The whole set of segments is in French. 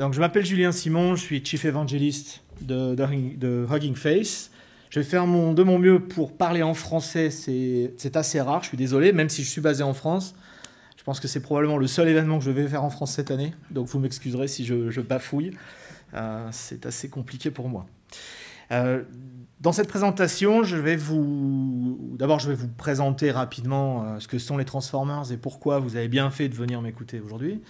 Donc, je m'appelle Julien Simon, je suis Chief évangéliste de, Hugging Face. Je vais faire mon, de mon mieux pour parler en français, c'est assez rare, je suis désolé, même si je suis basé en France. Je pense que c'est probablement le seul événement que je vais faire en France cette année, donc vous m'excuserez si je, bafouille. Euh, c'est assez compliqué pour moi. Euh, dans cette présentation, je vais vous d'abord je vais vous présenter rapidement euh, ce que sont les Transformers et pourquoi vous avez bien fait de venir m'écouter aujourd'hui.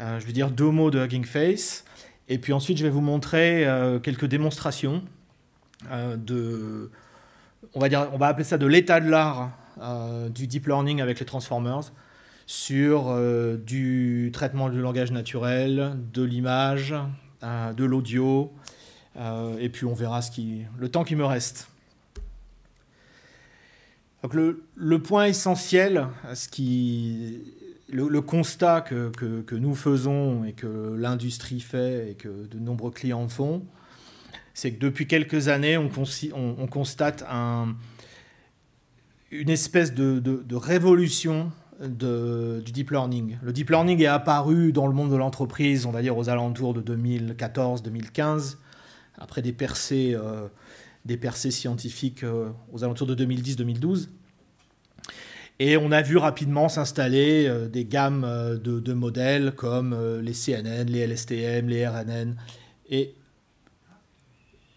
Euh, je vais dire deux mots de Hugging Face. Et puis ensuite, je vais vous montrer euh, quelques démonstrations euh, de, on va, dire, on va appeler ça de l'état de l'art du deep learning avec les transformers sur du traitement du langage naturel, de l'image, de l'audio. et puis on verra ce qui, le temps qui me reste. Donc le, le, point essentiel, ce qui, le, constat que, nous faisons et que l'industrie fait et que de nombreux clients font, c'est que depuis quelques années, on, constate une espèce de, révolution du deep learning. Le deep learning est apparu dans le monde de l'entreprise, on va dire aux alentours de 2014-2015, après des percées, euh, scientifiques euh, aux alentours de 2010-2012. Et on a vu rapidement s'installer euh, des gammes euh, de, modèles comme euh, les CNN, les LSTM, les RNN et,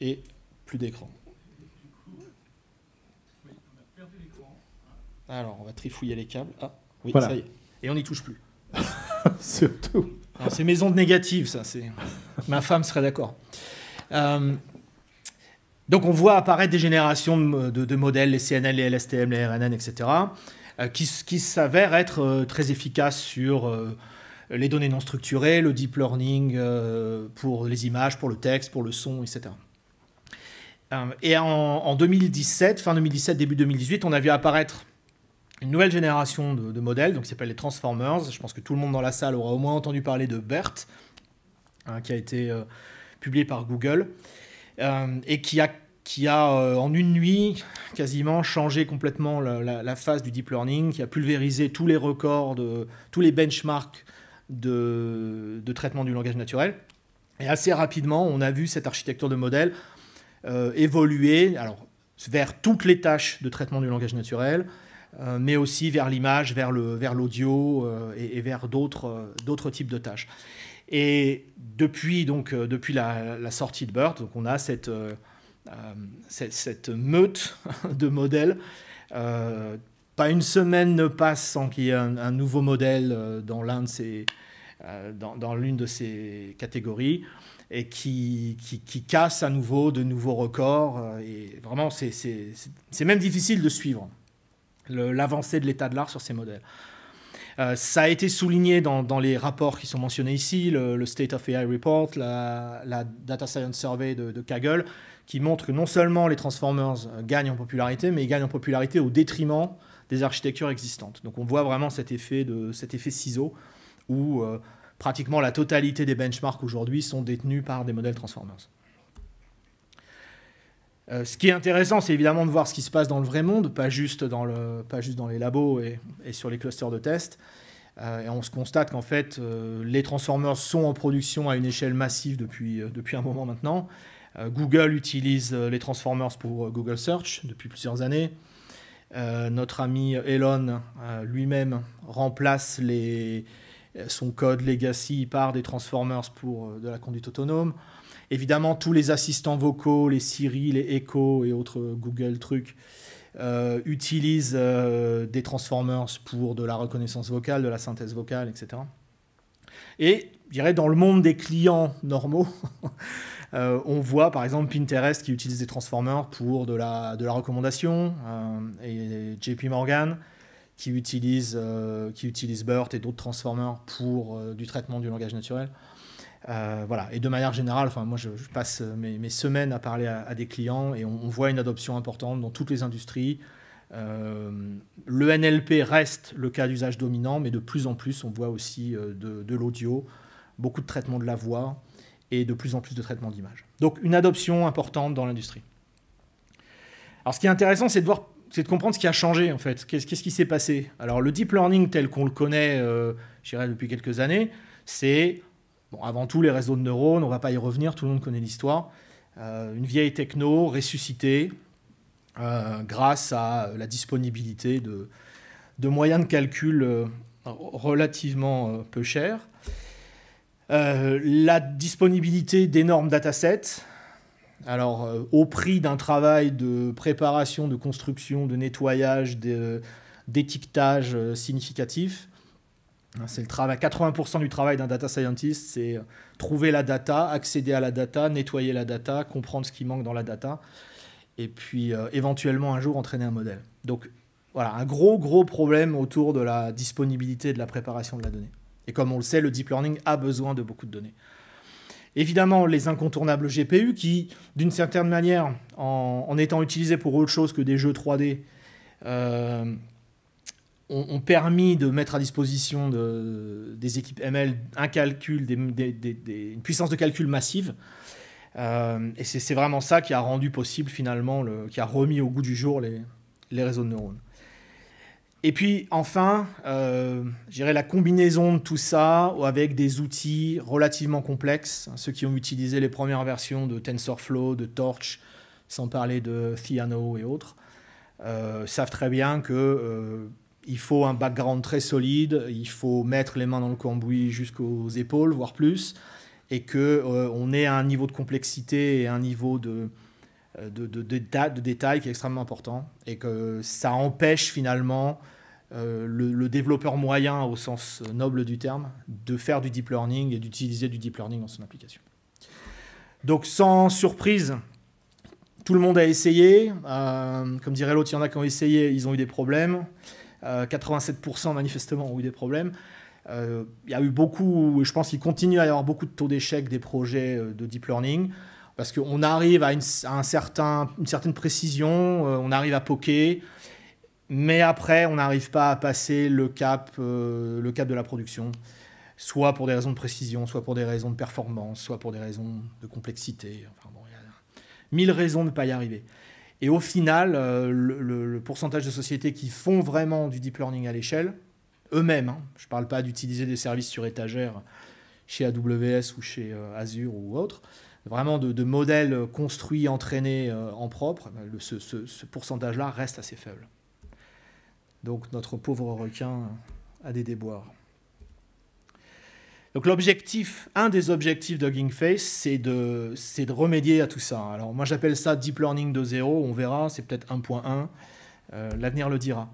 et plus d'écran. Alors, on va trifouiller les câbles. Ah, oui, ça y est. Et on n'y touche plus. Surtout. C'est maison de négatives, ça. C'est... Ma femme serait d'accord. Donc on voit apparaître des générations de, de, modèles, les CNN, les LSTM, les RNN, etc. Euh, qui, qui s'avère être euh, très efficace sur euh, les données non structurées, le deep learning pour les images, pour le texte, pour le son, etc. Et en, 2017, fin 2017, début 2018, on a vu apparaître une nouvelle génération de, modèles, donc qui s'appelle les Transformers. Je pense que tout le monde dans la salle aura au moins entendu parler de BERT, hein, qui a été publié par Google, et qui a qui a euh, en une nuit quasiment changé complètement la, phase du deep learning, qui a pulvérisé tous les records, tous les benchmarks de, traitement du langage naturel. Et assez rapidement, on a vu cette architecture de modèle euh, évoluer alors, vers toutes les tâches de traitement du langage naturel, euh, mais aussi vers l'image, vers l'audio vers et, et, vers d'autres types de tâches. Et depuis, donc, depuis la, la sortie de BERT, donc on a cette euh, cette, meute de modèles. Euh, pas une semaine ne passe sans qu'il y ait un, nouveau modèle euh, dans dans, l'une de ces catégories et qui, qui, casse à nouveau de nouveaux records. Et vraiment, c'est même difficile de suivre l'avancée de l'état de l'art sur ces modèles. Euh, ça a été souligné dans, les rapports qui sont mentionnés ici, le, State of AI Report, la, Data Science Survey de, Kaggle, qui montre que non seulement les Transformers euh, gagnent en popularité, mais ils gagnent en popularité au détriment des architectures existantes. Donc on voit vraiment cet effet, de, cet effet ciseau où euh, pratiquement la totalité des benchmarks aujourd'hui sont détenus par des modèles Transformers. Euh, ce qui est intéressant, c'est évidemment de voir ce qui se passe dans le vrai monde, pas juste dans, pas juste dans les labos et, sur les clusters de tests. Euh, et on se constate qu'en fait, euh, les Transformers sont en production à une échelle massive depuis, un moment maintenant. Google utilise les Transformers pour Google Search depuis plusieurs années. notre ami Elon lui-même remplace les, son code legacy par des Transformers pour de la conduite autonome. Évidemment, tous les assistants vocaux, les Siri, les Echo et autres Google trucs euh, utilisent euh, des Transformers pour de la reconnaissance vocale, de la synthèse vocale, etc. Et je dirais dans le monde des clients normaux, euh, on voit par exemple Pinterest qui utilise des Transformers pour de la, recommandation, et JP Morgan qui utilise, qui utilise BERT et d'autres Transformers pour du traitement du langage naturel. Euh, voilà. Et de manière générale, enfin, moi, je, passe euh, mes, semaines à parler à, des clients et on, voit une adoption importante dans toutes les industries. Euh, le NLP reste le cas d'usage dominant, mais de plus en plus, on voit aussi de, l'audio, beaucoup de traitements de la voix et de plus en plus de traitements d'image. Donc, une adoption importante dans l'industrie. Alors, ce qui est intéressant, c'est de voir c'est de comprendre ce qui a changé en fait. Qu'est-ce, qui s'est passé Alors le deep learning tel qu'on le connaît, euh, depuis quelques années, c'est avant tout, les réseaux de neurones, on ne va pas y revenir, tout le monde connaît l'histoire. Euh, une vieille techno ressuscitée euh, grâce à la disponibilité de, moyens de calcul euh, relativement peu chers. la disponibilité d'énormes datasets, alors au prix d'un travail de préparation, de construction, de nettoyage, d'étiquetage significatif, Hein, c'est le travail, 80% du travail d'un data scientist, c'est trouver la data, accéder à la data, nettoyer la data, comprendre ce qui manque dans la data, et puis euh, éventuellement un jour entraîner un modèle. Donc voilà, un gros gros problème autour de la disponibilité et de la préparation de la donnée. Et comme on le sait, le deep learning a besoin de beaucoup de données. Évidemment, les incontournables GPU qui, d'une certaine manière, en, étant utilisés pour autre chose que des jeux 3D, ont, permis de mettre à disposition des équipes ML un calcul, des, une puissance de calcul massive. Euh, et c'est vraiment ça qui a rendu possible finalement, qui a remis au goût du jour les, réseaux de neurones. Et puis enfin, euh, j'irai la combinaison de tout ça avec des outils relativement complexes, hein, ceux qui ont utilisé les premières versions de TensorFlow, de Torch, sans parler de Theano et autres, euh, savent très bien que euh, il faut un background très solide, il faut mettre les mains dans le cambouis jusqu'aux épaules, voire plus, et que euh, ait un niveau de complexité et un niveau de, euh, de, détail qui est extrêmement important, et que ça empêche finalement euh, le, développeur moyen au sens noble du terme de faire du deep learning et d'utiliser du deep learning dans son application. Donc sans surprise, tout le monde a essayé. comme dirait l'autre, il y en a qui ont essayé, ils ont eu des problèmes. 87% euh, manifestement ont eu des problèmes. Euh, il y a eu beaucoup, et je pense qu'il continue à y avoir beaucoup de taux d'échec des projets euh, de deep learning parce qu'on arrive à, une, certaine précision, on arrive à poker, mais après on n'arrive pas à passer le cap, le cap de la production, soit pour des raisons de précision, soit pour des raisons de performance, soit pour des raisons de complexité. Enfin bon, il y a mille raisons de ne pas y arriver. Et au final, euh, le, pourcentage de sociétés qui font vraiment du deep learning à l'échelle, eux-mêmes, hein, je ne parle pas d'utiliser des services sur étagère chez AWS ou chez euh, Azure ou autre, vraiment de, modèles construits, entraînés euh, en propre, ce pourcentage-là reste assez faible. Donc notre pauvre requin a des déboires. Donc l'objectif, un des objectifs de Face, c'est de, de remédier à tout ça. Alors moi j'appelle ça Deep Learning de zéro, on verra, c'est peut-être 1.1, euh, l'avenir le dira.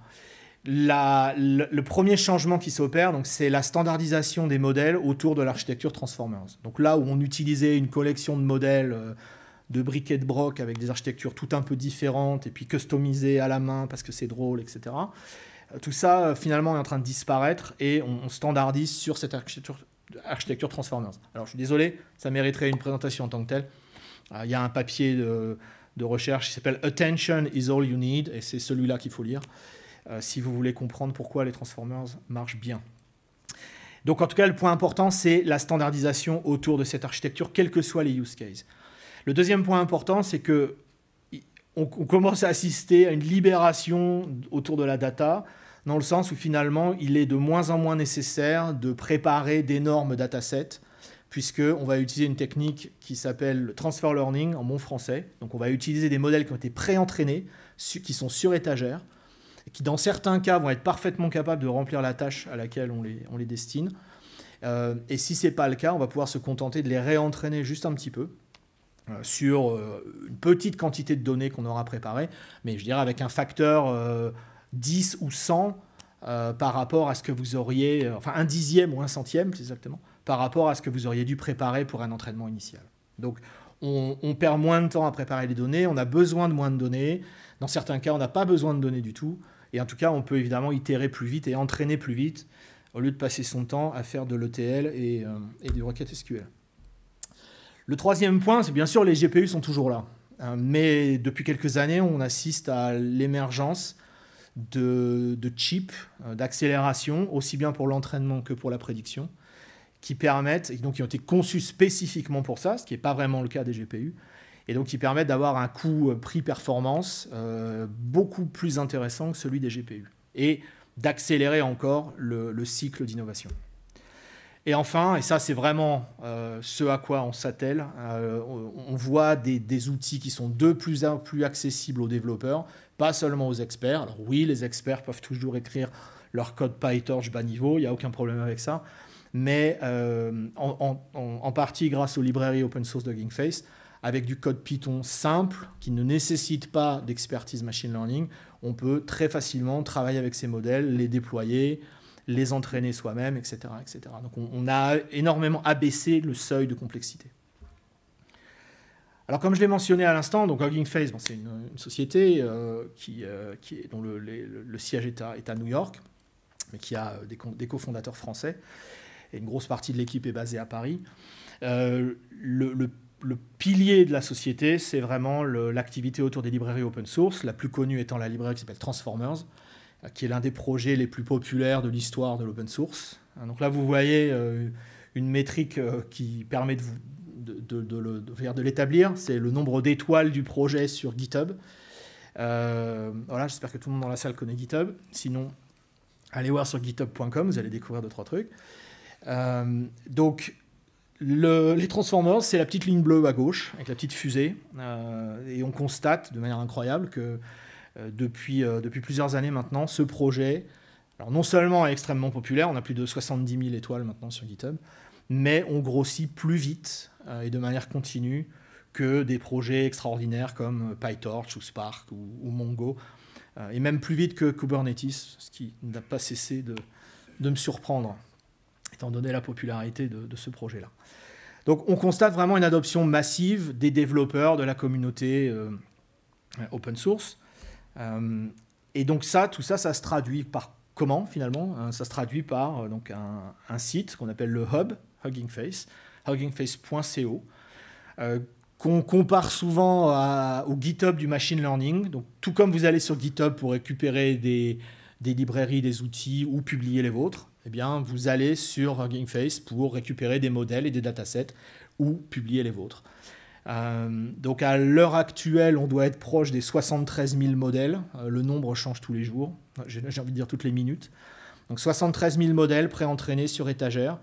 La, le, premier changement qui s'opère, donc, c'est la standardisation des modèles autour de l'architecture Transformers. Donc là où on utilisait une collection de modèles euh, de briquet de broc avec des architectures tout un peu différentes et puis customisées à la main parce que c'est drôle, etc. Euh, tout ça, finalement, est en train de disparaître et on standardise sur cette architecture architecture Transformers. Alors je suis désolé, ça mériterait une présentation en tant que telle. Ah, il y a un papier de, recherche qui s'appelle Attention is all you need, et c'est celui-là qu'il faut lire euh, si vous voulez comprendre pourquoi les Transformers marchent bien. Donc en tout cas, le point important, c'est la standardisation autour de cette architecture, quels que soient les use cases. Le deuxième point important, c'est que on, commence à assister à une libération autour de la data dans le sens où finalement il est de moins en moins nécessaire de préparer d'énormes datasets puisqu'on va utiliser une technique qui s'appelle le transfer learning en bon français. Donc on va utiliser des modèles qui ont été pré-entraînés, qui sont sur étagère, et qui dans certains cas vont être parfaitement capables de remplir la tâche à laquelle on les, destine. Euh, et si ce n'est pas le cas, on va pouvoir se contenter de les réentraîner juste un petit peu euh, sur euh, une petite quantité de données qu'on aura préparées, mais je dirais avec un facteur 10 ou 100 euh, par rapport à ce que vous auriez, euh, enfin un dixième ou un centième plus exactement, par rapport à ce que vous auriez dû préparer pour un entraînement initial. Donc on, perd moins de temps à préparer les données, on a besoin de moins de données, dans certains cas on n'a pas besoin de données du tout, et en tout cas on peut évidemment itérer plus vite et entraîner plus vite au lieu de passer son temps à faire de l'ETL euh, et, du requête SQL. Le troisième point, c'est bien sûr les GPU sont toujours là, mais depuis quelques années on assiste à l'émergence de, de chip, euh, d'accélération, aussi bien pour l'entraînement que pour la prédiction, qui permettent, et donc qui ont été conçus spécifiquement pour ça, ce qui n'est pas vraiment le cas des GPU, et donc qui permettent d'avoir un coût euh, prix-performance euh, beaucoup plus intéressant que celui des GPU, et d'accélérer encore le cycle d'innovation. Et enfin, et ça c'est vraiment euh, ce à quoi on s'attelle, euh, on voit des, outils qui sont de plus en plus accessibles aux développeurs, pas seulement aux experts. Alors oui, les experts peuvent toujours écrire leur code PyTorch bas niveau, il n'y a aucun problème avec ça. Mais euh, en, en, partie grâce aux librairies open source de GingFace, avec du code Python simple, qui ne nécessite pas d'expertise machine learning, on peut très facilement travailler avec ces modèles, les déployer, les entraîner soi-même, etc., etc. Donc on, a énormément abaissé le seuil de complexité. Alors comme je l'ai mentionné à l'instant, donc Hugging Face, c'est une, société euh, euh, qui, est, dont le, siège est à, New York, mais qui a euh, des, cofondateurs français, et une grosse partie de l'équipe est basée à Paris. le pilier de la société, c'est vraiment l'activité autour des librairies open source, la plus connue étant la librairie qui s'appelle Transformers, qui est l'un des projets les plus populaires de l'histoire de l'open source. Hein, donc là, vous voyez euh, une métrique euh, qui permet de, de, de, de l'établir, c'est le nombre d'étoiles du projet sur GitHub. Euh, voilà, j'espère que tout le monde dans la salle connaît GitHub. Sinon, allez voir sur github.com, vous allez découvrir deux, trois trucs. donc, les Transformers, c'est la petite ligne bleue à gauche, avec la petite fusée. et on constate de manière incroyable que euh, depuis, euh, depuis plusieurs années maintenant, ce projet, alors non seulement est extrêmement populaire, on a plus de 70 000 étoiles maintenant sur GitHub, mais on grossit plus vite euh, et de manière continue que des projets extraordinaires comme PyTorch ou Spark ou, Mongo, et même plus vite que Kubernetes, ce qui n'a pas cessé de, de, me surprendre, étant donné la popularité de, ce projet-là. Donc on constate vraiment une adoption massive des développeurs de la communauté open source. Euh, et donc ça, tout ça, ça se traduit par comment finalement hein, Ça se traduit par euh, donc un, site qu'on appelle le hub, Hugging Face, huggingface.co, euh, qu'on compare souvent au GitHub du machine learning. Donc tout comme vous allez sur GitHub pour récupérer des, des librairies, des outils ou publier les vôtres, eh bien vous allez sur Hugging Face pour récupérer des modèles et des datasets ou publier les vôtres. Euh, donc à l'heure actuelle, on doit être proche des 73 000 modèles. Euh, le nombre change tous les jours, j'ai envie de dire toutes les minutes. Donc 73 000 modèles pré-entraînés sur étagère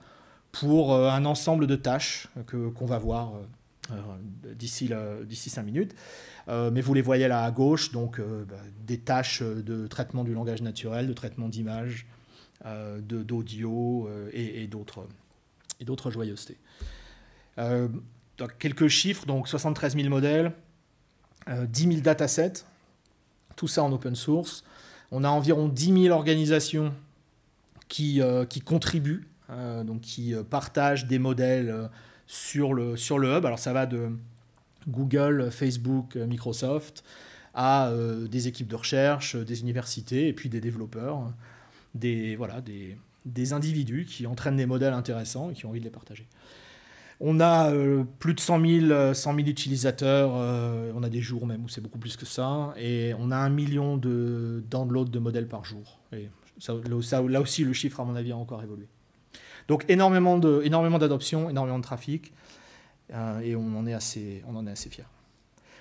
pour euh, un ensemble de tâches qu'on va voir d'ici 5 minutes. mais vous les voyez là à gauche, donc bah, des tâches de traitement du langage naturel, de traitement d'image, d'audio et, et d'autres joyeusetés quelques chiffres, donc 73 000 modèles, 10 euh, 000 datasets, tout ça en open source. On a environ 10 000 organisations qui, euh, contribuent, euh, donc qui partagent des modèles sur, le, sur le hub. Alors ça va de Google, Facebook, Microsoft, à des équipes de recherche, des universités et puis des développeurs, des, voilà, des, des individus qui entraînent des modèles intéressants et qui ont envie de les partager. On a euh, plus de 100 000, euh, utilisateurs. Euh, on a des jours même où c'est beaucoup plus que ça. Et on a un million de downloads de modèles par jour. là aussi, le chiffre, à mon avis, a encore évolué. Donc énormément d'adoption, énormément, énormément de trafic. et on en est assez, on assez fiers.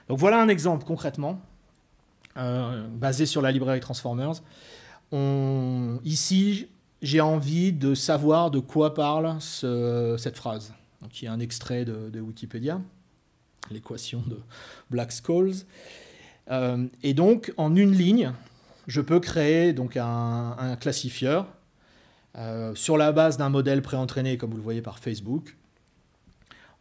Donc voilà un exemple concrètement, basé sur la librairie Transformers. ici, j'ai envie de savoir de quoi parle cette phrase qui il y a un extrait de, Wikipédia, l'équation de Black Scholes. Euh, et donc en une ligne, je peux créer donc un, classifieur euh, sur la base d'un modèle préentraîné, comme vous le voyez par Facebook,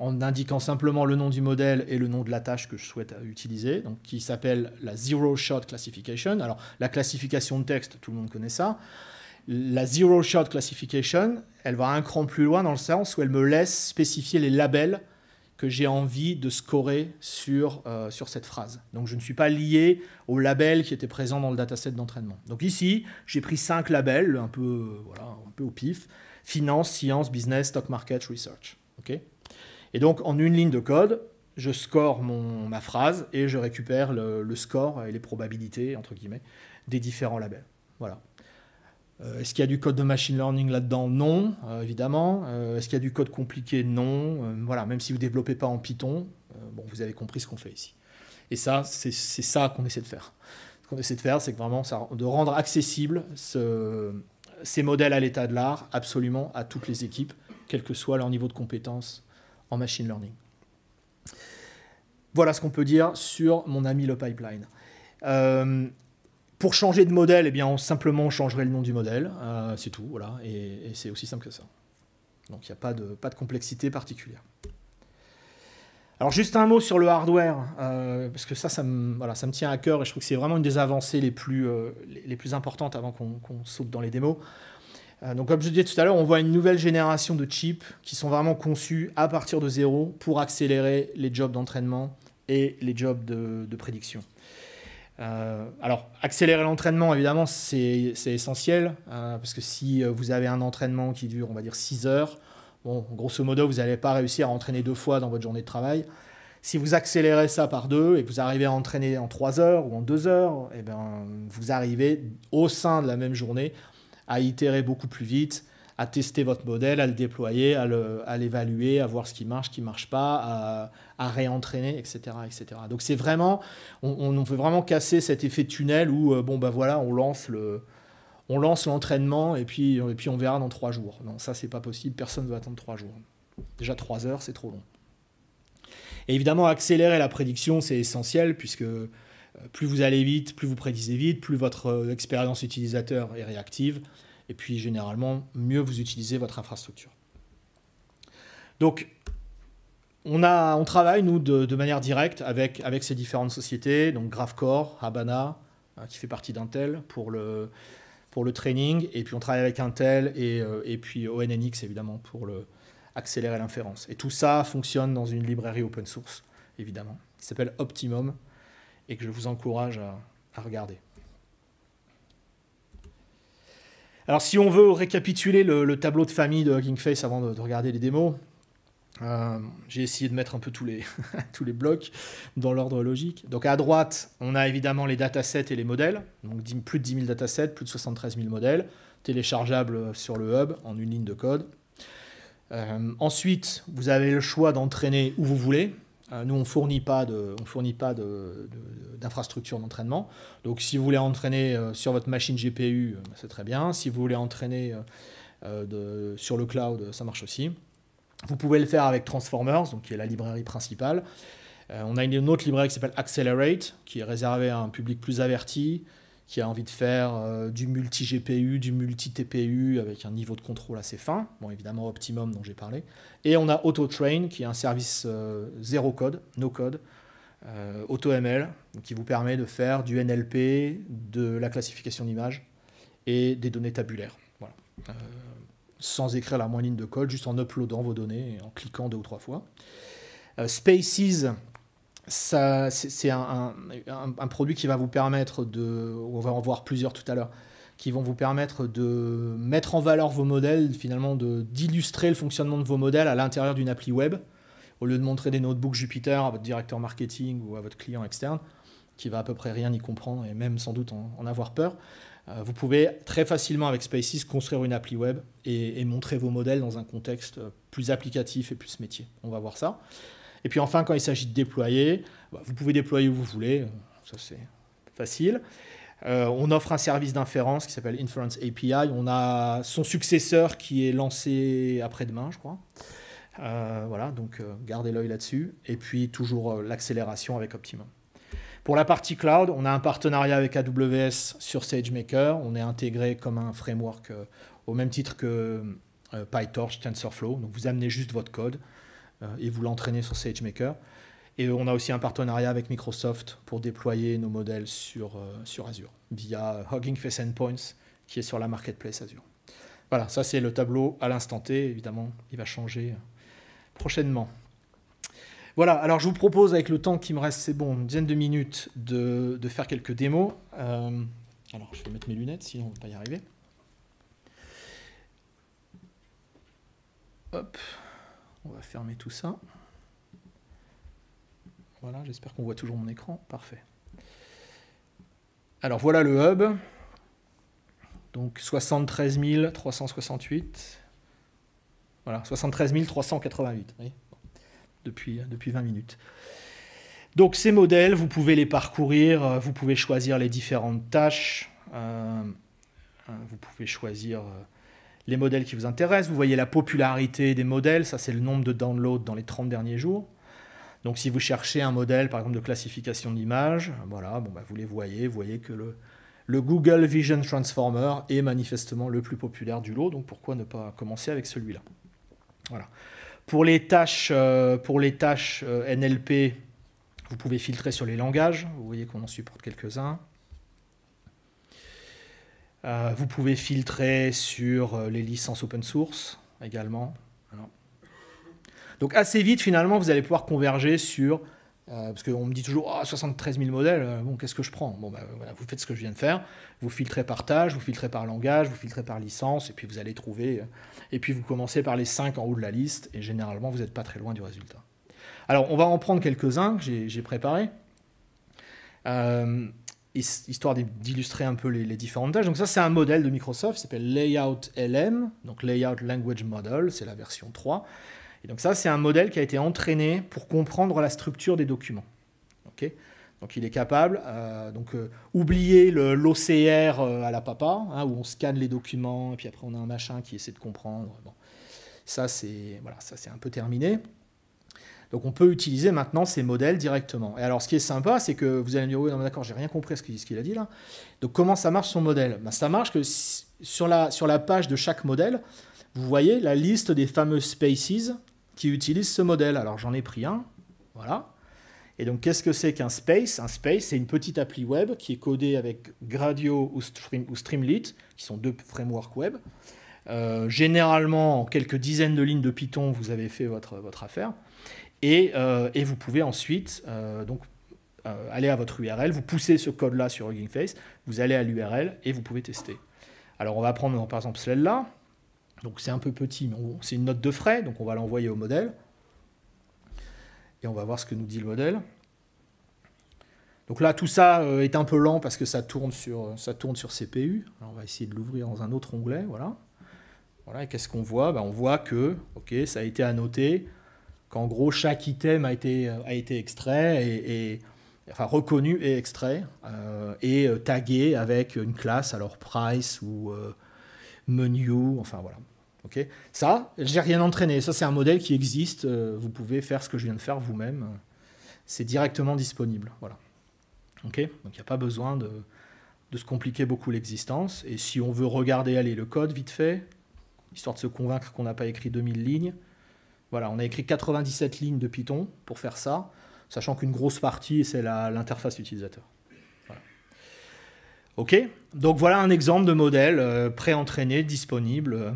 en indiquant simplement le nom du modèle et le nom de la tâche que je souhaite utiliser, qui s'appelle la Zero Shot Classification. Alors la classification de texte, tout le monde connaît ça. La Zero Shot Classification, elle va un cran plus loin dans le sens où elle me laisse spécifier les labels que j'ai envie de scorer sur, euh, sur cette phrase. Donc je ne suis pas lié au label qui était présents dans le dataset d'entraînement. Donc ici, j'ai pris cinq labels, un peu, euh, un peu au pif. Finance, science, business, stock market, research. et donc en une ligne de code, je score ma phrase et je récupère le, le score et les probabilités, entre guillemets, des différents labels. Voilà. Euh, est-ce qu'il y a du code de machine learning là-dedans Non, euh, évidemment. Euh, est-ce qu'il y a du code compliqué Non. voilà, même si vous ne développez pas en Python, bon, vous avez compris ce qu'on fait ici. Et ça, c'est ça qu'on essaie de faire. Ce qu'on essaie de faire, c'est vraiment de rendre accessible ces modèles à l'état de l'art absolument à toutes les équipes, quel que soit leur niveau de compétence en machine learning. Voilà ce qu'on peut dire sur mon ami le pipeline. Pour changer de modèle, eh bien, on, simplement changerait le nom du modèle, euh, c'est tout, voilà, et, c'est aussi simple que ça. Donc il n'y a pas de, complexité particulière. Alors juste un mot sur le hardware, euh, parce que ça, ça me, tient à cœur et je trouve que c'est vraiment une des avancées les plus, euh, importantes avant qu'on saute dans les démos. donc comme je disais tout à l'heure, on voit une nouvelle génération de chips qui sont vraiment conçus à partir de zéro pour accélérer les jobs d'entraînement et les jobs de prédiction. Euh, alors, accélérer l'entraînement, évidemment, c'est essentiel, euh, parce que si euh, vous avez un entraînement qui dure, on va dire, 6 heures, bon, grosso modo, vous n'allez pas réussir à entraîner deux fois dans votre journée de travail. Si vous accélérez ça par deux et que vous arrivez à entraîner en 3 heures ou en 2 heures, eh bien, vous arrivez au sein de la même journée à itérer beaucoup plus vite, à tester votre modèle, à le déployer, à l'évaluer, à, à, voir ce qui marche, ce qui marche pas, à, à réentraîner, etc., etc. Donc c'est vraiment, on, veut vraiment casser cet effet tunnel où euh, bon bah voilà, on lance le, on lance l'entraînement et puis et puis on verra dans trois jours. Non, ça c'est pas possible, personne ne veut attendre trois jours. Déjà trois heures, c'est trop long. évidemment, accélérer la prédiction, c'est essentiel puisque euh, plus vous allez vite, plus vous prédisez vite, plus votre euh, expérience utilisateur est réactive et puis généralement, mieux vous utilisez votre infrastructure. Donc, on, travaille, nous, de, manière directe avec, avec ces différentes sociétés, donc Graphcore, Habana, hein, qui fait partie d'Intel, pour le, pour le training, et puis on travaille avec Intel et, euh, et puis ONNX, évidemment, pour le, accélérer l'inférence. Et tout ça fonctionne dans une librairie open source, évidemment, qui s'appelle Optimum, et que je vous encourage à regarder. Alors si on veut récapituler le, tableau de famille de Hugging Face avant de, regarder les démos, euh, j'ai essayé de mettre un peu tous les, blocs dans l'ordre logique. Donc à droite, on a évidemment les datasets et les modèles. Donc plus de 10 000 datasets, plus de 73 000 modèles, téléchargeables sur le hub en une ligne de code. Euh, ensuite, vous avez le choix d'entraîner où vous voulez. Euh, nous, on ne fournit pas d'infrastructure d'entraînement. Donc, si vous voulez entraîner euh, sur votre machine GPU, euh, bah, c'est très bien. Si vous voulez entraîner sur le cloud, ça marche aussi. Vous pouvez le faire avec Transformers, donc qui est la librairie principale. on a une autre librairie qui s'appelle Accelerate, qui est réservée à un public plus averti, qui a envie de faire euh, du multi-GPU, du multi-TPU avec un niveau de contrôle assez fin, bon évidemment Optimum dont j'ai parlé, et on a AutoTrain qui est un service euh, zéro code, no code, euh, auto AutoML, qui vous permet de faire du NLP, de la classification d'images et des données tabulaires, sans écrire la moindre ligne de code, juste en uploadant vos données et en cliquant deux ou trois fois. Spaces, ça, c'est un, un, produit qui va vous permettre de, on va en voir plusieurs tout à l'heure, qui vont vous permettre de mettre en valeur vos modèles, finalement d'illustrer le fonctionnement de vos modèles à l'intérieur d'une appli web, au lieu de montrer des notebooks Jupyter à votre directeur marketing ou à votre client externe, qui va à peu près rien y comprendre et même sans doute en, avoir peur. Euh, vous pouvez très facilement avec Spaces construire une appli web et, et, montrer vos modèles dans un contexte plus applicatif et plus métier. On va voir ça. Et puis enfin, quand il s'agit de déployer, bah, vous pouvez déployer où vous voulez, ça c'est facile. Euh, on offre un service d'inférence qui s'appelle Inference API. On a son successeur qui est lancé après-demain, je crois. Euh, voilà, donc euh, gardez l'œil là-dessus. Et puis toujours l'accélération avec Optimum. Pour la partie cloud, on a un partenariat avec AWS sur SageMaker. On est intégré comme un framework au même titre que PyTorch, TensorFlow. Donc vous amenez juste votre code euh, et vous l'entraînez sur SageMaker. Et euh, on a aussi un partenariat avec Microsoft pour déployer nos modèles sur, euh, sur Azure via Hugging Face Endpoints qui est sur la marketplace Azure. Voilà, ça c'est le tableau à l'instant T. Évidemment, il va changer prochainement. Voilà, alors je vous propose, avec le temps qui me reste, c'est bon, une dizaine de minutes, de, faire quelques démos. alors je vais mettre mes lunettes, si on ne va pas y arriver. Hop. On va fermer tout ça. Voilà, j'espère qu'on voit toujours mon écran. Parfait. Alors voilà le hub. Donc 73 368. Voilà, 73 388. Depuis, depuis 20 minutes. Donc ces modèles, vous pouvez les parcourir, euh, vous pouvez choisir les différentes tâches, euh, euh, vous pouvez choisir les modèles qui vous intéressent. Vous voyez la popularité des modèles, ça c'est le nombre de downloads dans les 30 derniers jours. Donc si vous cherchez un modèle, par exemple, de classification d'image, voilà, bon, bah, vous les voyez, vous voyez que le, Google Vision Transformer est manifestement le plus populaire du lot, donc pourquoi ne pas commencer avec celui-là Voilà. Pour les tâches, euh, pour les tâches euh, NLP, vous pouvez filtrer sur les langages, vous voyez qu'on en supporte quelques-uns. Euh, vous pouvez filtrer sur euh, les licences open source également. Donc assez vite, finalement, vous allez pouvoir converger sur... Euh, parce qu'on me dit toujours 73 000 modèles, bon, qu'est-ce que je prends Bon, bah, vous faites ce que je viens de faire, vous filtrez par tâche, vous filtrez par langage, vous filtrez par licence, et puis vous allez trouver. Et puis vous commencez par les 5 en haut de la liste, et généralement, vous n'êtes pas très loin du résultat. Alors, on va en prendre quelques-uns que j'ai préparés histoire d'illustrer un peu les, les, différentes tâches. Donc ça, c'est un modèle de Microsoft, s'appelle Layout LM, donc Layout Language Model, c'est la version 3. Et donc ça, c'est un modèle qui a été entraîné pour comprendre la structure des documents. Ok donc il est capable, euh, donc euh, oublier l'OCR euh, à la papa, hein, où on scanne les documents, et puis après on a un machin qui essaie de comprendre. Bon. Ça, c'est voilà, ça, un peu terminé. Donc on peut utiliser maintenant ces modèles directement. Et alors ce qui est sympa, c'est que vous allez me dire, oui, non, d'accord, j'ai rien compris à ce qu'il a dit là. Donc comment ça marche son modèle ben, Ça marche que sur la, sur la page de chaque modèle, vous voyez la liste des fameux spaces qui utilisent ce modèle. Alors j'en ai pris un, voilà. Et donc qu'est-ce que c'est qu'un space Un space, c'est une petite appli web qui est codée avec Gradio ou, Streamlit, qui sont deux frameworks web. Euh, généralement, en quelques dizaines de lignes de Python, vous avez fait votre, votre affaire. Euh, et, vous pouvez ensuite euh, euh, aller à votre URL, vous poussez ce code-là sur Hugging Face, vous allez à l'URL et vous pouvez tester. Alors on va prendre par exemple celle-là. Donc c'est un peu petit, mais c'est une note de frais, donc on va l'envoyer au modèle. Et on va voir ce que nous dit le modèle. Donc là, tout ça est un peu lent parce que ça tourne sur, ça tourne sur CPU. Alors on va essayer de l'ouvrir dans un autre onglet. Voilà. et qu'est-ce qu'on voit ben, On voit que ça a été annoté qu'en gros chaque item a été, euh, a été extrait et, enfin reconnu et extrait euh, et euh, tagué avec une classe, alors price ou menu, enfin voilà. ok ça, j'ai rien entraîné. Ça, c'est un modèle qui existe. Vous pouvez faire ce que je viens de faire vous-même. C'est directement disponible. Voilà. ok Donc, il n'y a pas besoin de, se compliquer beaucoup l'existence. Et si on veut regarder allez, le code vite fait, histoire de se convaincre qu'on n'a pas écrit 2000 lignes, voilà, on a écrit 97 lignes de Python pour faire ça, sachant qu'une grosse partie, c'est l'interface utilisateur. Voilà. OK Donc voilà un exemple de modèle euh, pré-entraîné, disponible.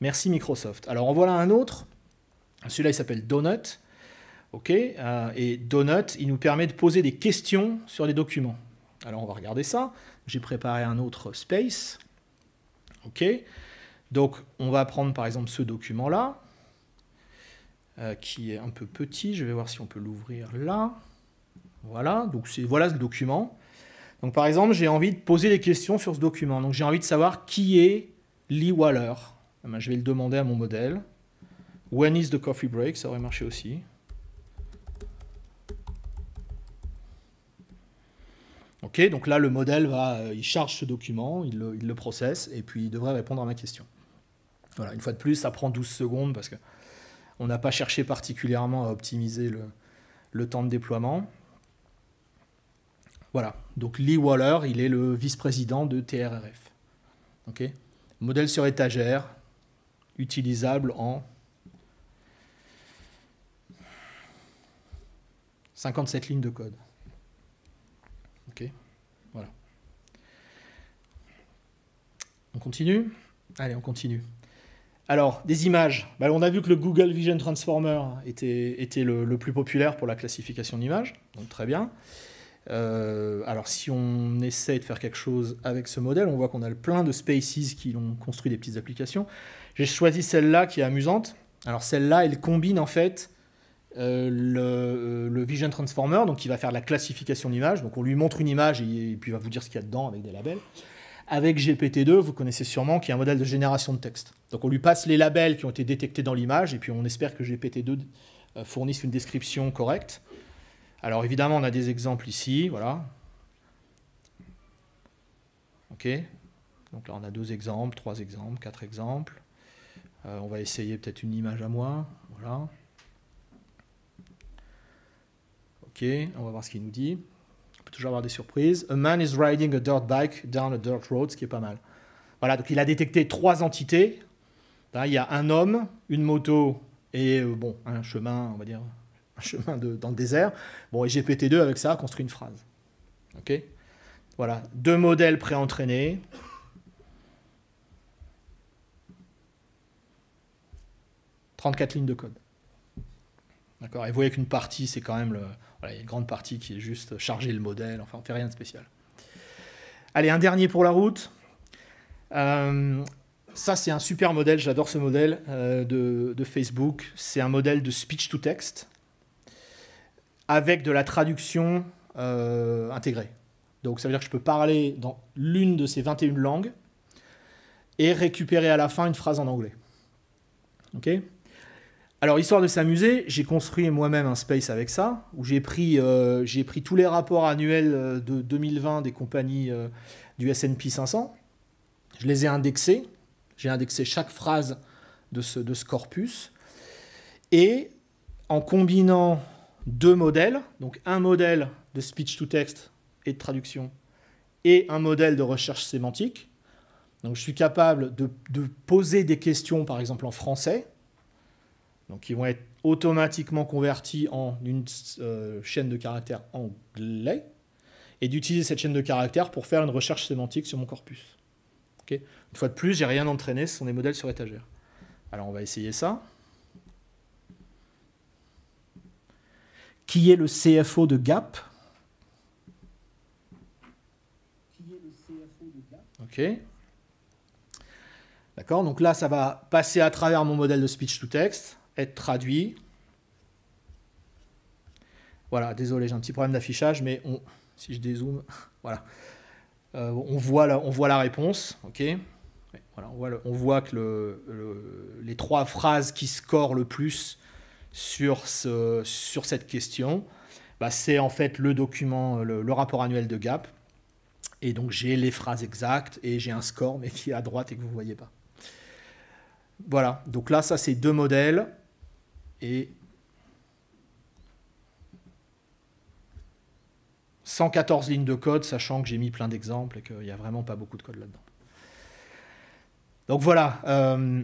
Merci Microsoft. Alors en voilà un autre. Celui-là, il s'appelle Donut. OK euh, Et Donut, il nous permet de poser des questions sur les documents. Alors on va regarder ça. J'ai préparé un autre space. OK Donc on va prendre par exemple ce document-là. Euh, qui est un peu petit. Je vais voir si on peut l'ouvrir là. Voilà, donc voilà le document. Donc par exemple, j'ai envie de poser des questions sur ce document. Donc j'ai envie de savoir qui est Lee Waller. Eh ben, je vais le demander à mon modèle. When is the coffee break Ça aurait marché aussi. Ok, donc là le modèle va, euh, il charge ce document, il le, il le processe et puis il devrait répondre à ma question. Voilà, une fois de plus, ça prend 12 secondes parce que on n'a pas cherché particulièrement à optimiser le, temps de déploiement. Voilà, donc Lee Waller, il est le vice-président de TRRF. Modèle sur étagère, utilisable en 57 lignes de code. Ok, voilà. On continue Allez, on continue. Alors, des images. Bah, on a vu que le Google Vision Transformer était, le, plus populaire pour la classification d'images, donc très bien. Euh, alors, si on essaie de faire quelque chose avec ce modèle, on voit qu'on a plein de spaces qui ont construit des petites applications. J'ai choisi celle-là qui est amusante. Alors, celle-là, elle combine en fait euh, euh, le, Vision Transformer, donc qui va faire la classification d'images. Donc, on lui montre une image et, et puis il va vous dire ce qu'il y a dedans avec des labels. Avec GPT-2, vous connaissez sûrement, y est un modèle de génération de texte. Donc on lui passe les labels qui ont été détectés dans l'image, et puis on espère que GPT-2 euh, fournisse une description correcte. Alors évidemment, on a des exemples ici, voilà. OK Donc là, on a deux exemples, trois exemples, quatre exemples. Euh, on va essayer peut-être une image à moi, voilà. OK, on va voir ce qu'il nous dit toujours avoir des surprises. A man is riding a dirt bike down a dirt road, ce qui est pas mal. Voilà, donc il a détecté trois entités. il y a un homme, une moto et euh, bon, un chemin, on va dire, un chemin dans le désert. Bon, et GPT-2 avec ça a construit une phrase. Ok Voilà, deux modèles pré-entraînés. lignes de code. D'accord Et vous voyez qu'une partie, c'est quand même le, il y a une grande partie qui est juste charger le modèle, enfin on fait rien de spécial. Allez, un dernier pour la route. Euh, ça, c'est un super modèle, j'adore ce modèle euh, de, Facebook. C'est un modèle de speech to text avec de la traduction euh, intégrée. Donc ça veut dire que je peux parler dans l'une de ces 21 langues et récupérer à la fin une phrase en anglais. OK alors, histoire de s'amuser, j'ai construit moi-même un space avec ça, où j'ai pris, euh, pris tous les rapports annuels euh, de 2020 des compagnies euh, du SP 500. Je les ai indexés. J'ai indexé chaque phrase de ce, corpus. Et en combinant deux modèles, donc un modèle de speech-to-text et de traduction, et un modèle de recherche sémantique, donc je suis capable de poser des questions, par exemple en français, donc ils vont être automatiquement convertis en une euh, chaîne de caractères anglais, et d'utiliser cette chaîne de caractères pour faire une recherche sémantique sur mon corpus. une fois de plus, j'ai rien entraîné, ce sont des modèles sur étagère. Alors on va essayer ça. Qui est le CFO de Gap OK. D'accord Donc là, ça va passer à travers mon modèle de speech to text être traduit. Voilà, désolé, j'ai un petit problème d'affichage, mais on, si je dézoome, voilà. Euh, on, voit la, on voit la réponse, ok voilà, on, voit que le, les trois phrases qui scorent le plus sur, ce, sur cette question, bah, c'est en fait le document, le, rapport annuel de Gap. Et donc j'ai les phrases exactes et j'ai un score, mais qui est à droite et que vous ne voyez pas. Voilà, donc là, ça c'est deux modèles et 114 lignes de code, sachant que j'ai mis plein d'exemples et qu'il n'y a vraiment pas beaucoup de code là-dedans. Donc voilà, euh,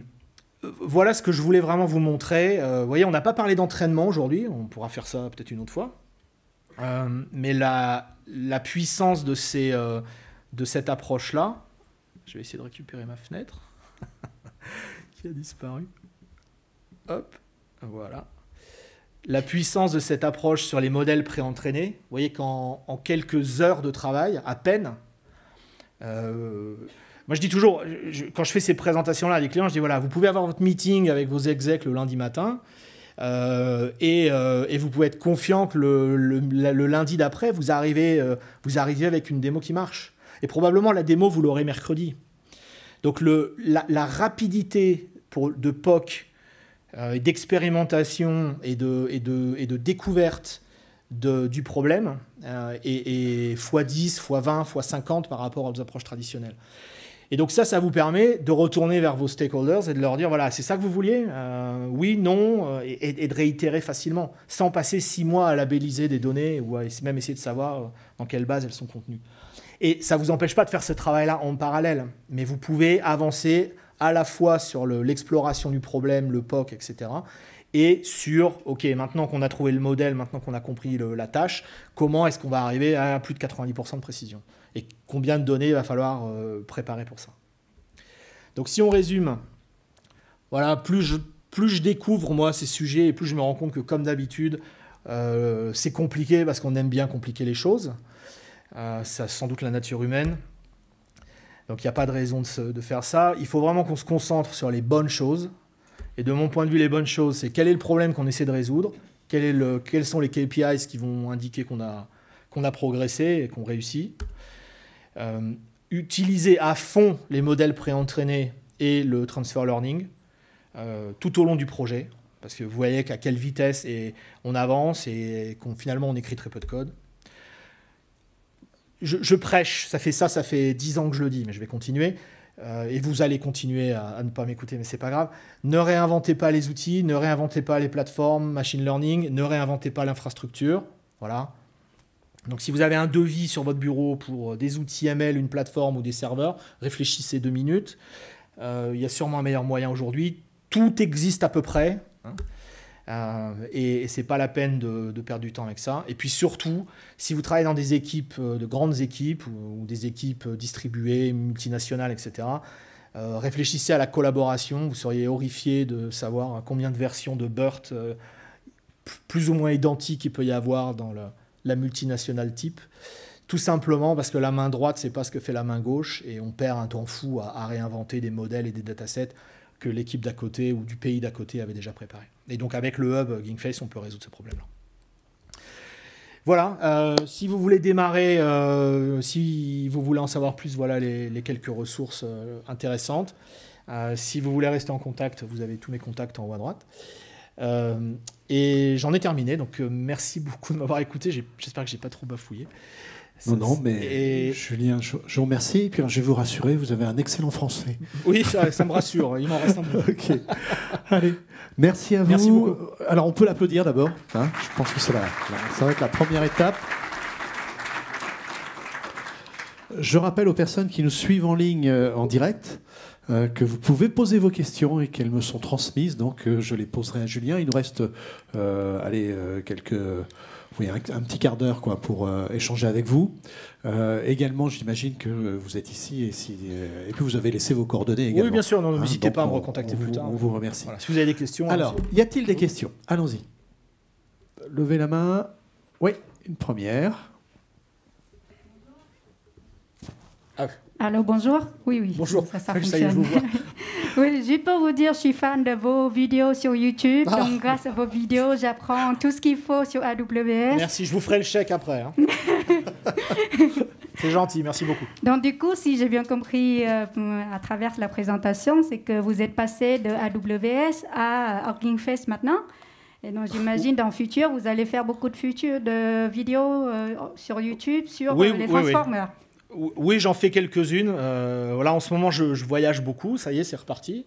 voilà ce que je voulais vraiment vous montrer. Euh, vous voyez, on n'a pas parlé d'entraînement aujourd'hui, on pourra faire ça peut-être une autre fois. Euh, mais la, puissance de, de cette approche-là, je vais essayer de récupérer ma fenêtre qui a disparu. Hop. Voilà. La puissance de cette approche sur les modèles préentraînés. Vous voyez qu'en en quelques heures de travail, à peine, euh, moi, je dis toujours, quand je fais ces présentations-là à des clients, je dis voilà, vous pouvez avoir votre meeting avec vos execs le lundi matin. Euh, euh, et, vous pouvez être confiant que le, lundi d'après, vous, arrivez, vous arrivez avec une démo qui marche. Et probablement, la démo, vous l'aurez mercredi. Donc, le, la, rapidité pour, de POC euh, d'expérimentation et de, et, découverte du problème, euh, et, x10, x20, x50 par rapport aux approches traditionnelles. Et donc ça, ça vous permet de retourner vers vos stakeholders et de leur dire, voilà, c'est ça que vous vouliez euh, Oui, non, et, de réitérer facilement, sans passer six mois à labelliser des données ou même essayer de savoir dans quelle base elles sont contenues. Et ça ne vous empêche pas de faire ce travail-là en parallèle, mais vous pouvez avancer à la fois sur l'exploration du problème, le POC, etc. Et sur, OK, maintenant qu'on a trouvé le modèle, maintenant qu'on a compris la tâche, comment est-ce qu'on va arriver à plus de 90% de précision Et combien de données il va falloir euh, préparer pour ça Donc si on résume, voilà, plus je, plus je découvre moi ces sujets et plus je me rends compte que comme d'habitude, euh, c'est compliqué parce qu'on aime bien compliquer les choses. c'est euh, sans doute la nature humaine. Donc il n'y a pas de raison de, faire ça. Il faut vraiment qu'on se concentre sur les bonnes choses. Et de mon point de vue, les bonnes choses, c'est quel est le problème qu'on essaie de résoudre, quel est le, quels sont les KPIs qui vont indiquer qu'on a, progressé et qu'on réussit. Euh, utiliser à fond les modèles entraînés et le transfer learning euh, tout au long du projet, parce que vous voyez qu'à quelle vitesse on avance et qu'on finalement on écrit très peu de code je, prêche, ça fait ça, ça fait dix ans que je le dis, mais je vais continuer. Euh, et vous allez continuer à, ne pas m'écouter, mais c'est pas grave. Ne réinventez pas les outils, ne réinventez pas les plateformes, machine learning, ne réinventez pas l'infrastructure. Voilà. Donc si vous avez un devis sur votre bureau pour euh, des outils ML, une plateforme ou des serveurs, réfléchissez deux minutes. Euh, il y a sûrement un meilleur moyen aujourd'hui. Tout existe à peu près. Hein. Euh, et, ce c'est pas la peine de, perdre du temps avec ça. Et puis surtout, si vous travaillez dans des équipes, euh, de grandes équipes ou, des équipes euh, distribuées, multinationales, etc., réfléchissez à la collaboration. Vous seriez horrifié de savoir combien de versions de BERT plus ou moins identiques il peut y avoir dans le, la multinationale type. Tout simplement parce que la main droite, c'est pas ce que fait la main gauche et on perd un temps fou à, à réinventer des modèles et des datasets que l'équipe d'à côté ou du pays d'à côté avait déjà préparés. Et donc avec le hub Gingface, on peut résoudre ce problème-là. Voilà, euh, si vous voulez démarrer, euh, si vous voulez en savoir plus, voilà les, quelques ressources euh, intéressantes. si vous voulez rester en contact, vous avez tous mes contacts en haut à droite. et j'en ai terminé, donc merci beaucoup de m'avoir écouté. J'espère que je n'ai pas trop bafouillé. Non, non, mais Julien, je, vous remercie. Et puis, hein, je vais vous rassurer, vous avez un excellent français. Oui, ça, me rassure. Il m'en reste un peu. ok. Allez, merci à vous. Merci beaucoup. Alors, on peut l'applaudir d'abord. Hein, je pense que c'est la, ça va être la première étape. Je rappelle aux personnes qui nous suivent en ligne euh, en direct euh, que vous pouvez poser vos questions et qu'elles me sont transmises. Donc, euh, je les poserai à Julien. Il nous reste, allez, quelques oui, un petit quart d'heure quoi pour euh, échanger avec vous. Euh, également, j'imagine que vous êtes ici et, si, euh, et puis vous avez laissé vos coordonnées également. Oui, bien sûr, n'hésitez hein, pas à me recontacter plus tard. On vous remercie. si vous avez des questions. Hein. Alors, y a-t-il des questions Allons-y. Levez la main. Oui, une première. Ah. Allô, bonjour. Oui, oui. Bonjour. Ça, ça, fonctionne. Oui, je vous dire, je suis fan de vos vidéos sur YouTube. Ah. Donc, grâce à vos vidéos, j'apprends tout ce qu'il faut sur AWS. Merci, je vous ferai le chèque après. Hein. c'est gentil, merci beaucoup. Donc, du coup, si j'ai bien compris euh, à travers la présentation, c'est que vous êtes passé de AWS à OrgingFest maintenant. Et donc j'imagine dans le futur, vous allez faire beaucoup de futurs de vidéos euh, sur YouTube sur euh, les Transformers. Oui, j'en fais quelques-unes. Euh, voilà, en ce moment, je, voyage beaucoup. Ça y est, c'est reparti.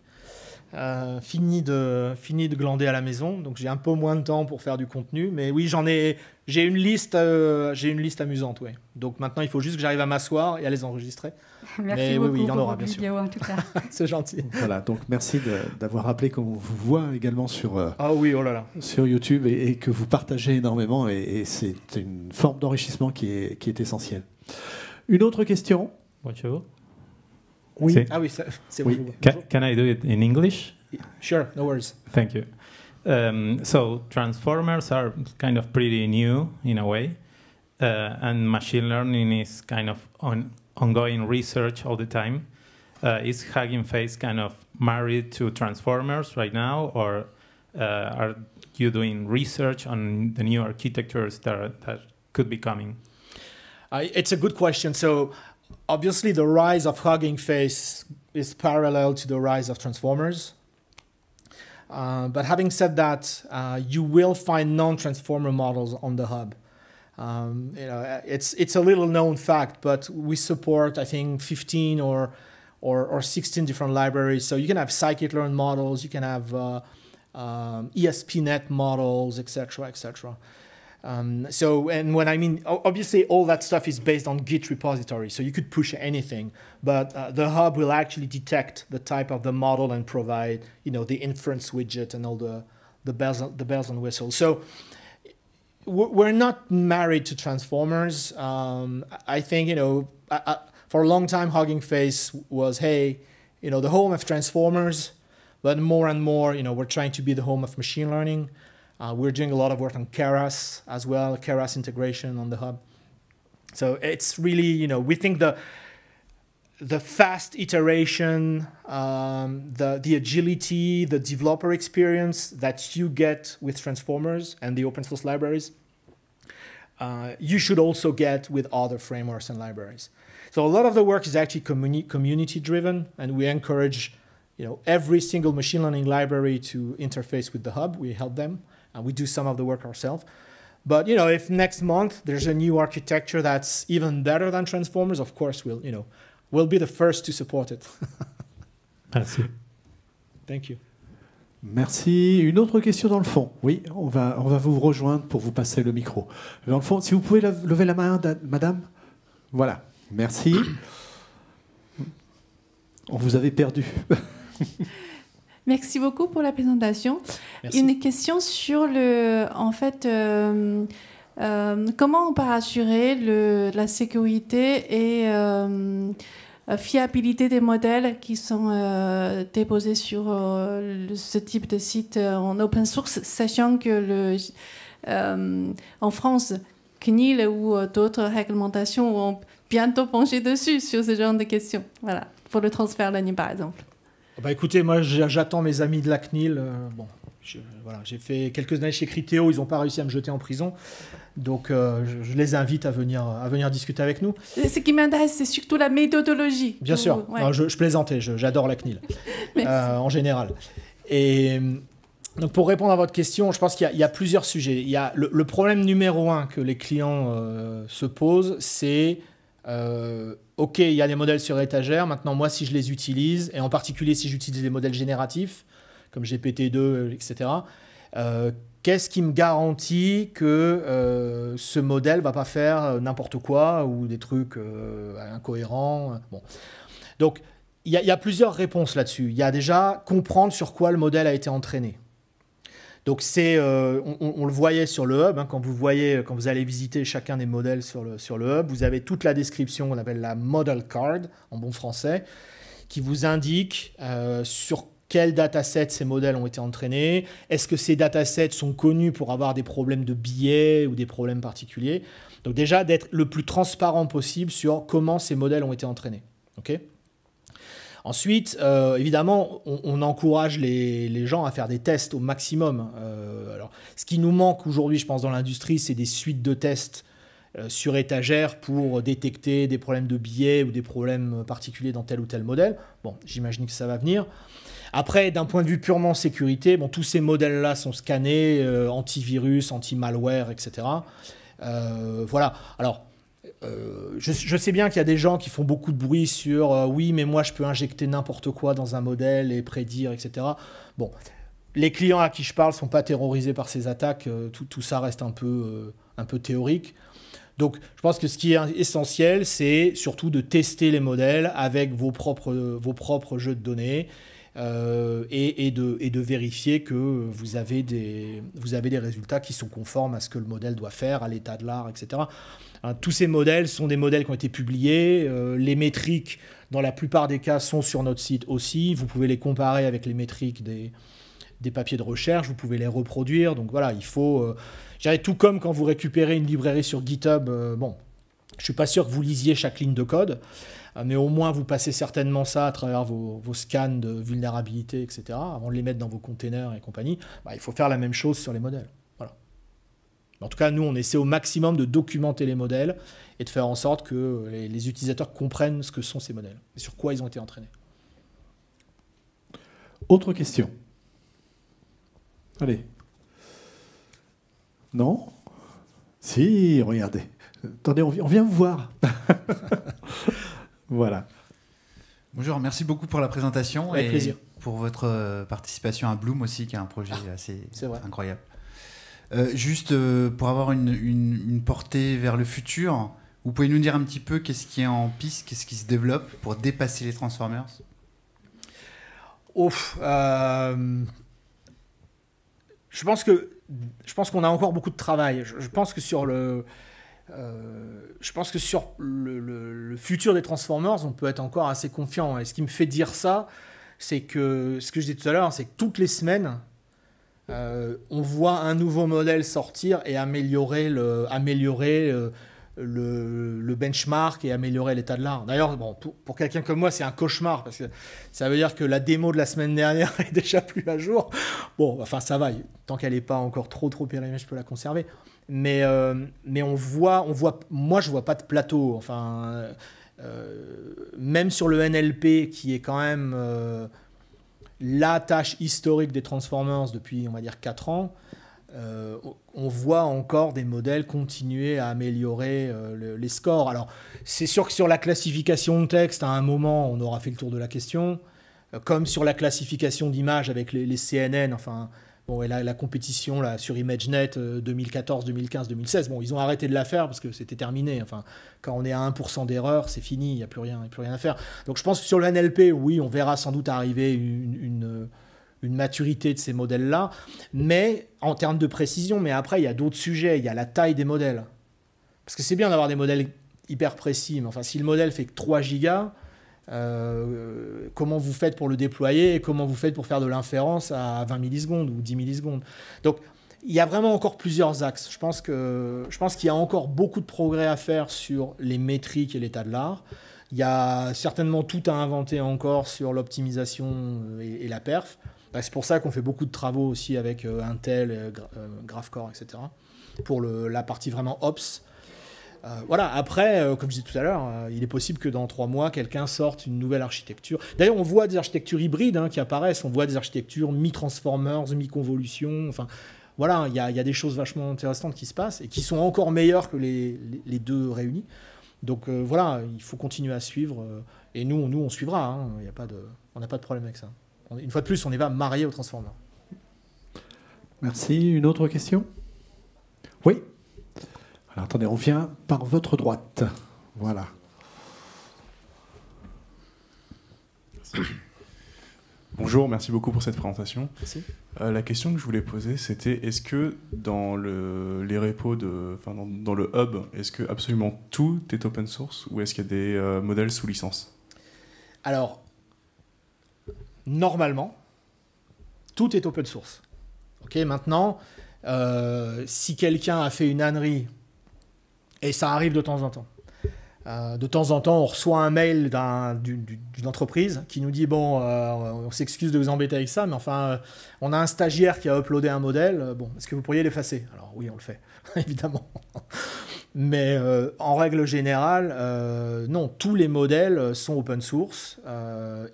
Euh, fini, de, fini de glander à la maison, donc j'ai un peu moins de temps pour faire du contenu. Mais oui, j'en ai, j'ai une liste, euh, j'ai une liste amusante, oui. Donc maintenant, il faut juste que j'arrive à m'asseoir et à les enregistrer. merci beaucoup oui, oui, il y en aura bien C'est gentil. Voilà, donc merci d'avoir rappelé qu'on vous voit également sur. ah oui, oh Sur YouTube et, que vous partagez énormément et, c'est une forme d'enrichissement qui est essentielle. Une autre question Bonjour. Oui. Ah oui, c'est oui. Can, can, I do it in English? Sure, no worries. Thank you. Um, so transformers are kind of pretty new in a way, uh, and machine learning is kind of on, ongoing research all the time. Uh, is Hugging Face kind of married to transformers right now, or uh, are you doing research on the new architectures that, are, that could be coming? I, it's a good question. So obviously, the rise of Hugging Face is parallel to the rise of Transformers. Uh, but having said that, uh, you will find non-transformer models on the hub. Um, you know, it's it's a little known fact, but we support I think 15 or or, or 16 different libraries. So you can have scikit-learn models, you can have uh, um, ESPnet models, etc., etc. Um, so, and when I mean, obviously, all that stuff is based on Git repository, so you could push anything, but uh, the hub will actually detect the type of the model and provide, you know, the inference widget and all the the bells the bells and whistles. So, we're not married to transformers. Um, I think you know, I, I, for a long time, Hugging Face was, hey, you know, the home of transformers, but more and more, you know, we're trying to be the home of machine learning. Uh, we're doing a lot of work on Keras as well, Keras integration on the hub. So it's really, you know, we think the the fast iteration, um, the the agility, the developer experience that you get with transformers and the open source libraries, uh, you should also get with other frameworks and libraries. So a lot of the work is actually communi community driven, and we encourage, you know, every single machine learning library to interface with the hub. We help them and we do some of the work ourselves. But you know, if next month there's a new architecture that's even better than transformers, of course we'll you know we'll be the first to support it. Merci. Thank you. Merci. Une autre question dans le fond. Oui, on va, on va vous rejoindre pour vous passer le micro. Dans le fond, si vous pouvez lever la main, madame. Voilà. Merci. On vous avait perdu. Merci beaucoup pour la présentation. Une question sur le, en fait, euh, euh, comment on peut assurer le, la sécurité et euh, fiabilité des modèles qui sont déposés sur ce type de site en open source, sachant que en France, CNIL ou d'autres réglementations vont bientôt pencher dessus sur ce genre de questions. Voilà, pour le transfert données par exemple. Bah écoutez, moi j'attends mes amis de la CNIL. Euh, bon, voilà, j'ai fait quelques années chez Critéo, ils n'ont pas réussi à me jeter en prison. Donc euh, je, les invite à venir, à venir discuter avec nous. Euh, Ce qui m'intéresse, c'est surtout la méthodologie. Bien sûr, je, plaisantais, j'adore la CNIL en général. Et donc pour répondre à votre question, je pense qu'il y, a plusieurs sujets. Il y a le problème numéro un que les clients se posent, c'est euh, ok, il y a des modèles sur étagère, maintenant moi si je les utilise, et en particulier si j'utilise des modèles génératifs, comme GPT-2, etc., euh, qu'est-ce qui me garantit que euh, ce modèle va pas faire n'importe quoi ou des trucs incohérents bon. Donc il y, y, a plusieurs réponses là-dessus. Il y a déjà comprendre sur quoi le modèle a été entraîné. Donc c'est, euh, on, le voyait sur le hub, hein. quand vous voyez, quand vous allez visiter chacun des modèles sur le, sur le hub, vous avez toute la description, on appelle la model card en bon français, qui vous indique euh, sur quels datasets ces modèles ont été entraînés, est-ce que ces datasets sont connus pour avoir des problèmes de biais ou des problèmes particuliers. Donc déjà d'être le plus transparent possible sur comment ces modèles ont été entraînés. ok Ensuite, euh, évidemment, on, encourage les, gens à faire des tests au maximum. Euh, alors, ce qui nous manque aujourd'hui, je pense, dans l'industrie, c'est des suites de tests euh, sur étagère pour détecter des problèmes de billets ou des problèmes particuliers dans tel ou tel modèle. Bon, j'imagine que ça va venir. Après, d'un point de vue purement sécurité, bon, tous ces modèles-là sont scannés, antivirus, anti-malware, etc. voilà. Alors, euh, je, sais bien qu'il y a des gens qui font beaucoup de bruit sur euh, oui, mais moi je peux injecter n'importe quoi dans un modèle et prédire, etc. Bon, les clients à qui je parle ne sont pas terrorisés par ces attaques. Euh, tout, ça reste un peu, un peu théorique. Donc, je pense que ce qui est essentiel, c'est surtout de tester les modèles avec vos propres, vos propres jeux de données euh, et, et, de, vérifier que vous avez, des, vous avez des résultats qui sont conformes à ce que le modèle doit faire, à l'état de l'art, etc. Hein, tous ces modèles sont des modèles qui ont été publiés, euh, les métriques, dans la plupart des cas, sont sur notre site aussi, vous pouvez les comparer avec les métriques des, des papiers de recherche, vous pouvez les reproduire, donc voilà, il faut... Euh, tout comme quand vous récupérez une librairie sur GitHub, bon, je suis pas sûr que vous lisiez chaque ligne de code, euh, mais au moins, vous passez certainement ça à travers vos, scans de vulnérabilité, etc., avant de les mettre dans vos containers et compagnie. Bah, il faut faire la même chose sur les modèles. Voilà. En tout cas, nous, on essaie au maximum de documenter les modèles et de faire en sorte que les, les utilisateurs comprennent ce que sont ces modèles et sur quoi ils ont été entraînés. Autre question. Allez. Non Si, regardez. Attendez, on, vient vous voir. Voilà. Bonjour, merci beaucoup pour la présentation. et Pour votre euh, participation à Bloom aussi, qui est un projet ah, assez incroyable. Euh, juste euh, pour avoir une, portée vers le futur, vous pouvez nous dire un petit peu qu'est-ce qui est en piste, qu'est-ce qui se développe pour dépasser les Transformers Ouf, je pense que je pense qu'on a encore beaucoup de travail. je pense que sur le euh, je pense que sur le, futur des Transformers, on peut être encore assez confiant. Et ce qui me fait dire ça, c'est que ce que je disais tout à l'heure, c'est que toutes les semaines, euh, on voit un nouveau modèle sortir et améliorer le, améliorer euh, le, benchmark et améliorer l'état de l'art. D'ailleurs, bon, pour, quelqu'un comme moi, c'est un cauchemar parce que ça veut dire que la démo de la semaine dernière est déjà plus à jour. Bon, enfin, ça va, tant qu'elle n'est pas encore trop trop périmée, je peux la conserver. Mais, euh, mais on voit, on voit, moi je vois pas de plateau. Enfin, euh, même sur le NLP qui est quand même euh, la tâche historique des Transformers depuis, on va dire, 4 ans, on voit encore des modèles continuer à améliorer les scores. Alors, c'est sûr que sur la classification de texte, à un moment, on aura fait le tour de la question. Comme sur la classification d'images avec les, les CNN, enfin, Bon, et là, la compétition là, sur ImageNet 2014, 2015, 2016, bon, ils ont arrêté de la faire parce que c'était terminé. Enfin, quand on est à 1% d'erreur, c'est fini, il n'y a, plus rien, plus rien à faire. Donc je pense que sur le NLP, oui, on verra sans doute arriver euh, une, maturité de ces modèles-là, mais en termes de précision, mais après, il y a d'autres sujets, il y a la taille des modèles. Parce que c'est bien d'avoir des modèles hyper précis, mais enfin, si le modèle fait que 3 gigas, euh, comment vous faites pour le déployer et comment vous faites pour faire de l'inférence à 20 millisecondes ou 10 millisecondes. Donc, il y a vraiment encore plusieurs axes. Je pense que je qu'il y a encore beaucoup de progrès à faire sur les métriques et l'état de l'art. Il y a certainement tout à inventer encore sur l'optimisation euh, et, la perf. Bah, c'est pour ça qu'on fait beaucoup de travaux aussi avec euh, Intel, Graphcore, etc. Pour la partie vraiment ops euh, voilà, après, euh, comme je disais tout à l'heure, euh, il est possible que dans trois mois, quelqu'un sorte une nouvelle architecture. D'ailleurs, on voit des architectures hybrides hein, qui apparaissent, on voit des architectures mi-transformers, mi-convolution, enfin. Voilà, il y, a des choses vachement intéressantes qui se passent et qui sont encore meilleures que les, deux réunis. Donc voilà, il faut continuer à suivre. et nous, nous on suivra. Hein. a pas de, on n'a pas de problème avec ça. une fois de plus, on n'est pas marié aux Transformers. Merci. Une autre question Oui alors attendez, on vient par votre droite. Voilà. Bonjour, merci beaucoup pour cette présentation. Euh, la question que je voulais poser, c'était est-ce que dans le, les repos, dans, le hub, est-ce que absolument tout est open source ou est-ce qu'il y a des euh, modèles sous licence Alors, normalement, tout est open source. Ok, maintenant, euh, si quelqu'un a fait une ânerie et ça arrive de temps en temps. Euh, de temps en temps, on reçoit un mail d'une entreprise qui nous dit Bon, euh, on s'excuse de vous embêter avec ça, mais enfin, euh, on a un stagiaire qui a uploadé un modèle. Bon, est-ce que vous pourriez l'effacer Alors, oui, on le fait, évidemment. mais en règle générale, non, tous les modèles sont open source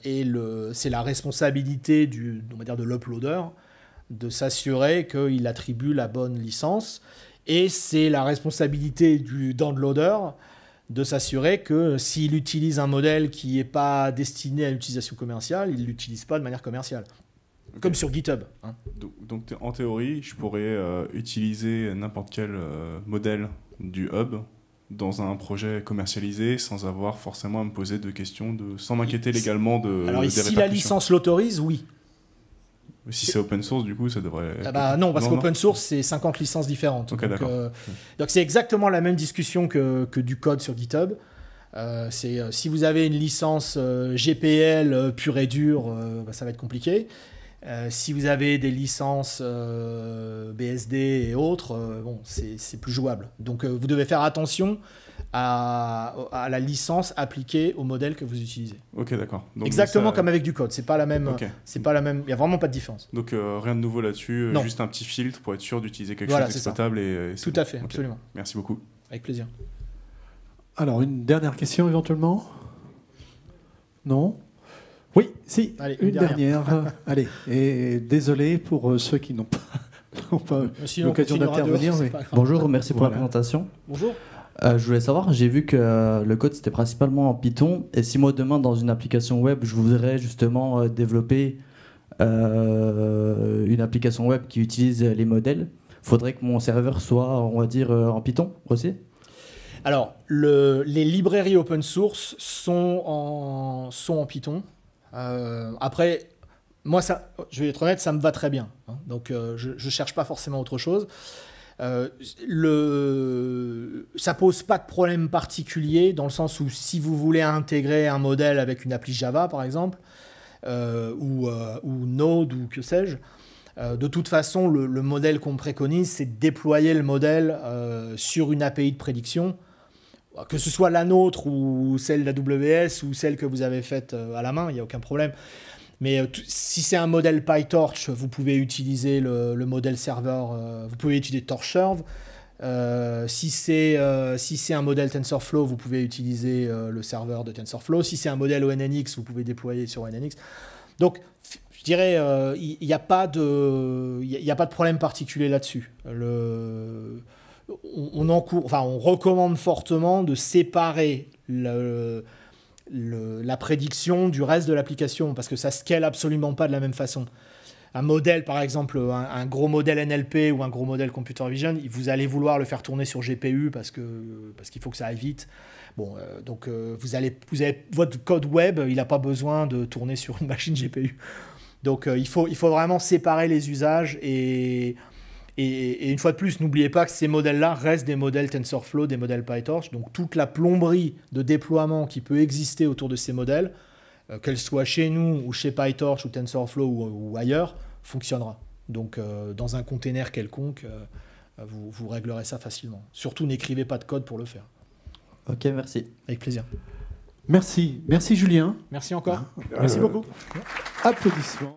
et c'est la responsabilité du, de l'uploader de s'assurer qu'il attribue la bonne licence. Et c'est la responsabilité du downloader de s'assurer que s'il utilise un modèle qui n'est pas destiné à l'utilisation commerciale, il ne l'utilise pas de manière commerciale. Comme sur GitHub. Hein. Donc, en théorie, je pourrais euh, utiliser n'importe quel euh, modèle du hub dans un projet commercialisé sans avoir forcément à me poser de questions, de, sans m'inquiéter légalement de... Alors si la licence l'autorise, oui. Si c'est open source, du coup, ça devrait. Ah bah non, parce qu'open source, c'est 50 licences différentes. Euh, hmm. donc, c'est exactement la même discussion que, du code sur GitHub. Euh, c'est euh, si vous avez une licence GPL pure et dure, bah, ça va être compliqué. Euh, si vous avez des licences euh, BSD et autres, euh, bon, c'est plus jouable. Donc vous devez faire attention à, à, la licence appliquée au modèle que vous utilisez. Ok, d'accord. Exactement comme avec du code. C'est pas la même. C'est pas la même. Il y a vraiment pas de différence. Donc rien de nouveau là-dessus. Juste un petit filtre pour être sûr d'utiliser quelque chose d'exploitable et, tout à fait, absolument. Merci beaucoup. Avec plaisir. Alors une dernière question éventuellement. Non. Oui, si, une, dernière. Allez, et désolé pour euh, ceux qui n'ont pas, l'occasion d'intervenir. Bonjour, merci pour la présentation. Bonjour. Euh, je voulais savoir, j'ai vu que euh, le code c'était principalement en Python, et si moi demain dans une application web, je voudrais justement développer une application web qui utilise les modèles, faudrait que mon serveur soit, on va dire, en Python aussi Alors, les librairies open source sont en, sont en Python. Euh, après, moi, ça, je vais être honnête, ça me va très bien. Hein. donc, euh, je ne cherche pas forcément autre chose. Euh, le, ça pose pas de problème particulier dans le sens où si vous voulez intégrer un modèle avec une appli Java par exemple euh, ou, Node ou que sais-je, de toute façon le, le modèle qu'on préconise c'est de déployer le modèle sur une API de prédiction bah, que ce soit la nôtre ou celle de la ou celle que vous avez faite euh, à la main, il n'y a aucun problème. Mais euh, si c'est un modèle PyTorch, vous pouvez utiliser le, modèle serveur, euh, vous pouvez utiliser TorchServe. si c'est un modèle TensorFlow, vous pouvez utiliser le serveur de TensorFlow. Si c'est un modèle ONNX, vous pouvez déployer sur ONNX. Donc, je dirais, il n'y a, a, pas de problème particulier là-dessus. Le on, enfin, on recommande fortement de séparer la prédiction du reste de l'application parce que ça scale absolument pas de la même façon. Un modèle, par exemple, un, gros modèle NLP ou un gros modèle computer vision, vous allez vouloir le faire tourner sur GPU parce que parce qu'il faut que ça aille vite. Bon, euh, donc euh, vous allez, votre code web, il n'a pas besoin de tourner sur une machine GPU. Donc euh, il faut il faut vraiment séparer les usages et et, une fois de plus, n'oubliez pas que ces modèles-là restent des modèles TensorFlow, des modèles PyTorch. Donc toute la plomberie de déploiement qui peut exister autour de ces modèles, qu'elles euh, qu'elle soit chez nous ou chez PyTorch ou TensorFlow ou, ailleurs, fonctionnera. Donc euh, dans un container quelconque, euh, vous, vous réglerez ça facilement. Surtout n'écrivez pas de code pour le faire. Ok, merci. Avec plaisir. Merci, merci Julien. Merci encore. Merci beaucoup. Applaudissements.